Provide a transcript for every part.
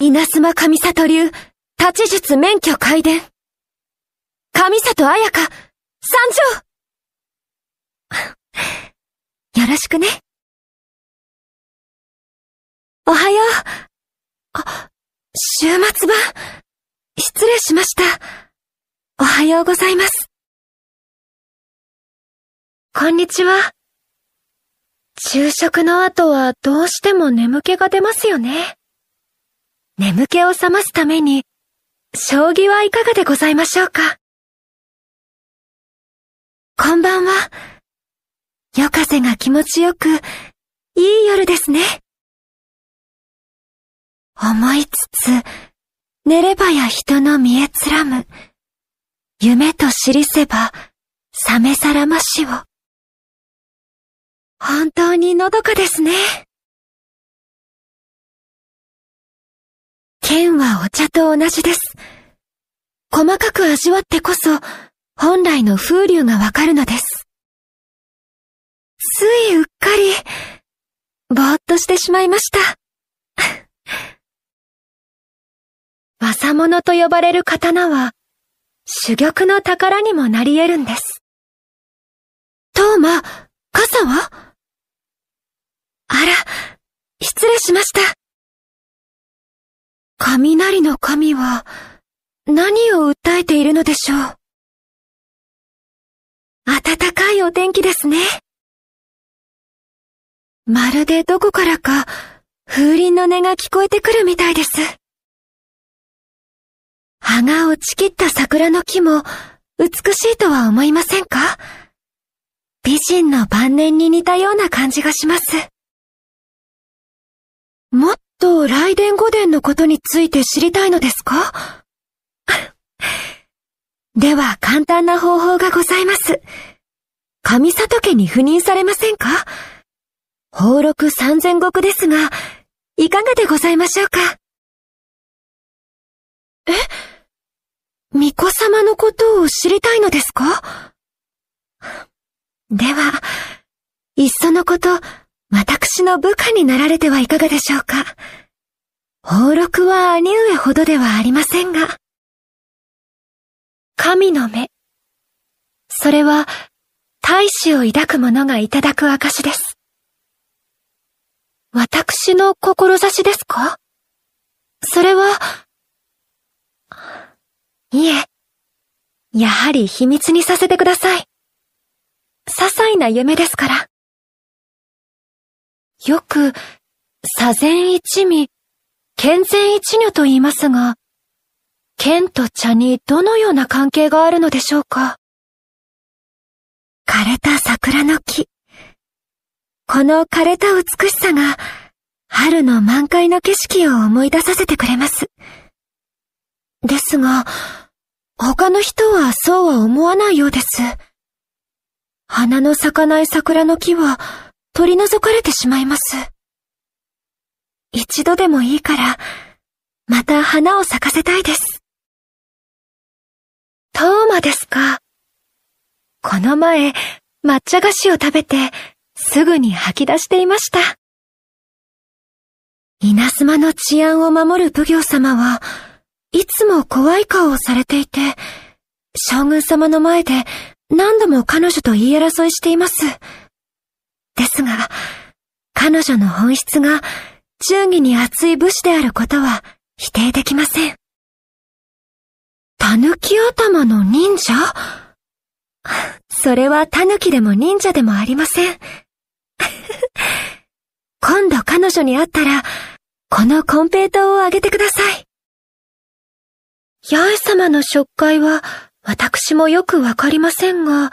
稲妻神里流、立ち術免許開伝。神里彩香、参上 よろしくね。おはよう。あ、週末版。失礼しました。おはようございます。こんにちは。昼食の後はどうしても眠気が出ますよね。眠気を覚ますために、将棋はいかがでございましょうかこんばんは。夜風が気持ちよく、いい夜ですね。思いつつ、寝ればや人の見えつらむ。夢と知りせば、冷めさらましを。本当にのどかですね。お茶と同じです。細かく味わってこそ、本来の風流がわかるのです。ついうっかり、ぼーっとしてしまいました。わさものと呼ばれる刀は、珠玉の宝にもなり得るんです。トーマ、傘はあら、失礼しました。雷の神は何を訴えているのでしょう暖かいお天気ですね。まるでどこからか風鈴の音が聞こえてくるみたいです。葉が落ちきった桜の木も美しいとは思いませんか美人の晩年に似たような感じがします。もっと雷電御殿のことについて知りたいのですか では簡単な方法がございます。上里家に赴任されませんか放禄三千石ですが、いかがでございましょうかえ巫女様のことを知りたいのですかでは、いっそのこと、私の部下になられてはいかがでしょうか。宝禄は兄上ほどではありませんが。神の目。それは、大志を抱く者がいただく証です。私の志ですかそれは、いえ、やはり秘密にさせてください。些細な夢ですから。よく、左前一味、健全一女と言いますが、剣と茶にどのような関係があるのでしょうか枯れた桜の木。この枯れた美しさが、春の満開の景色を思い出させてくれます。ですが、他の人はそうは思わないようです。花の咲かない桜の木は、取り除かれてしまいます。一度でもいいから、また花を咲かせたいです。トーマですか。この前、抹茶菓子を食べて、すぐに吐き出していました。稲妻の治安を守る奉行様は、いつも怖い顔をされていて、将軍様の前で何度も彼女と言い争いしています。ですが、彼女の本質が忠義に厚い武士であることは否定できません。狸頭の忍者それは狸でも忍者でもありません。今度彼女に会ったら、このコンペイトをあげてください。八重様の食会は、私もよくわかりませんが、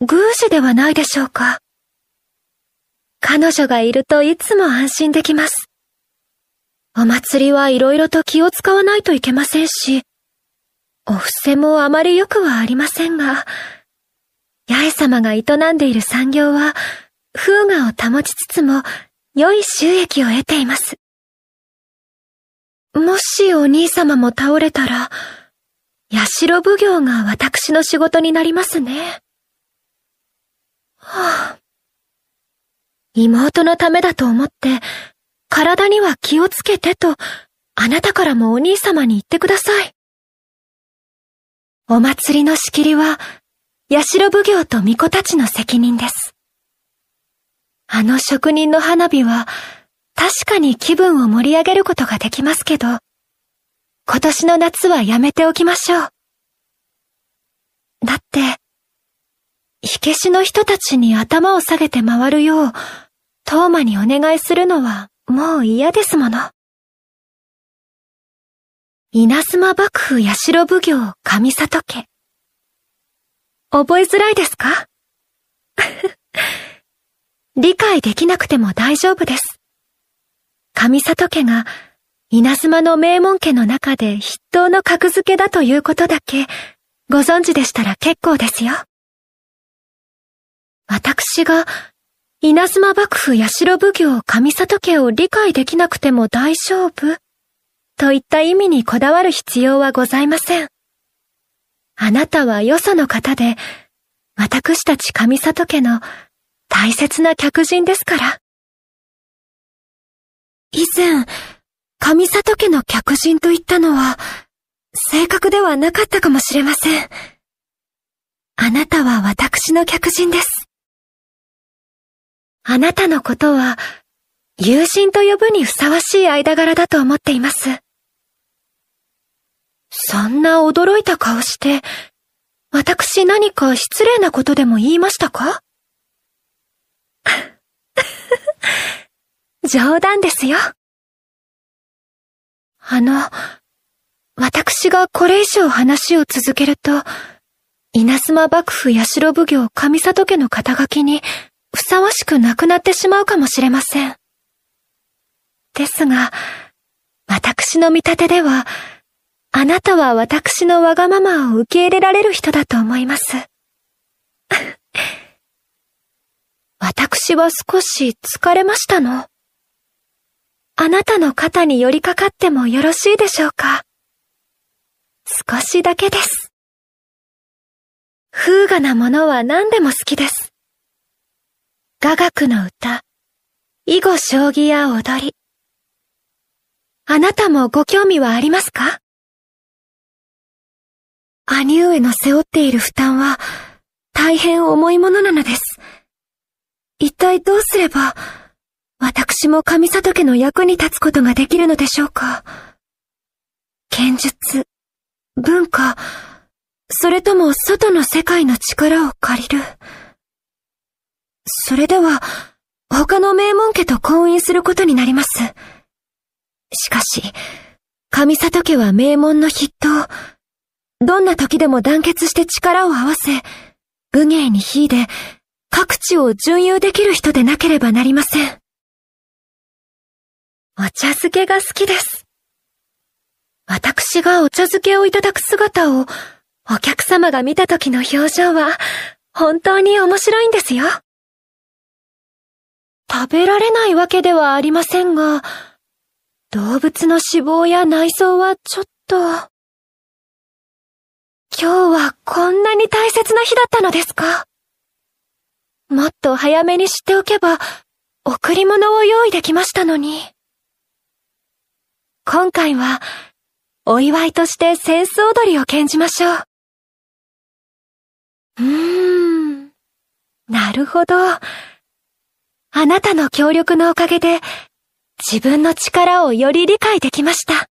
宮司ではないでしょうか。彼女がいるといつも安心できます。お祭りはいろいろと気を使わないといけませんし、お布施もあまり良くはありませんが、八重様が営んでいる産業は、風雅を保ちつつも、良い収益を得ています。もしお兄様も倒れたら、社奉行が私の仕事になりますね。はあ妹のためだと思って、体には気をつけてと、あなたからもお兄様に言ってください。お祭りの仕切りは、八代奉行と巫女たちの責任です。あの職人の花火は、確かに気分を盛り上げることができますけど、今年の夏はやめておきましょう。だって、火消しの人たちに頭を下げて回るよう、トーマにお願いするのはもう嫌ですもの。稲妻幕府八代奉行上里家。覚えづらいですか 理解できなくても大丈夫です。上里家が稲妻の名門家の中で筆頭の格付けだということだけご存知でしたら結構ですよ。私が稲妻幕府社奉行上里家を理解できなくても大丈夫といった意味にこだわる必要はございません。あなたはよその方で、私たち上里家の大切な客人ですから。以前、上里家の客人と言ったのは、正確ではなかったかもしれません。あなたは私の客人です。あなたのことは、友人と呼ぶにふさわしい間柄だと思っています。そんな驚いた顔して、私何か失礼なことでも言いましたか 冗談ですよ。あの、私がこれ以上話を続けると、稲妻幕府八代奉行上里家の肩書きにふさわしくなくなってしまうかもしれません。ですが、私の見立てでは、あなたは私のわがままを受け入れられる人だと思います。私は少し疲れましたの。あなたの肩に寄りかかってもよろしいでしょうか少しだけです。風雅なものは何でも好きです。雅楽の歌、囲碁将棋や踊り。あなたもご興味はありますか兄上の背負っている負担は大変重いものなのです。一体どうすれば、私も上里家の役に立つことができるのでしょうか剣術、文化、それとも外の世界の力を借りる。それでは、他の名門家と婚姻することになります。しかし、上里家は名門の筆頭。どんな時でも団結して力を合わせ、武芸に秀で、各地を準遊できる人でなければなりません。お茶漬けが好きです。私がお茶漬けをいただく姿を、お客様が見た時の表情は、本当に面白いんですよ。食べられないわけではありませんが、動物の脂肪や内臓はちょっと。今日はこんなに大切な日だったのですかもっと早めに知っておけば、贈り物を用意できましたのに。今回は、お祝いとしてセンス踊りを献じましょう。うーん、なるほど。あなたの協力のおかげで、自分の力をより理解できました。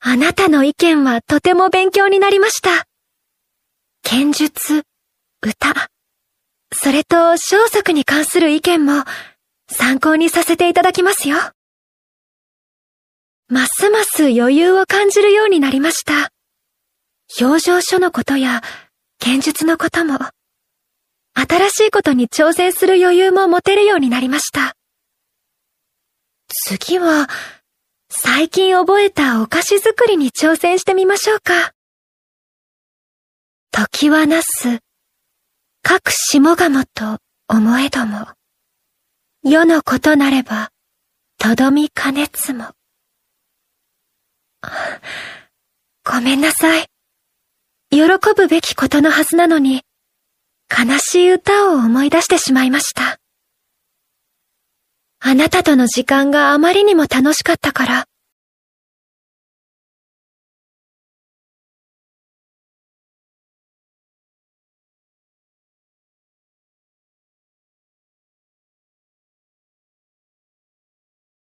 あなたの意見はとても勉強になりました。剣術、歌、それと小作に関する意見も参考にさせていただきますよ。ますます余裕を感じるようになりました。表情書のことや剣術のことも。新しいことに挑戦する余裕も持てるようになりました。次は、最近覚えたお菓子作りに挑戦してみましょうか。時はなす、各下鴨と思えども、世のことなれば、とどみかねつも。ごめんなさい。喜ぶべきことのはずなのに、悲しい歌を思い出してしまいました。あなたとの時間があまりにも楽しかったから、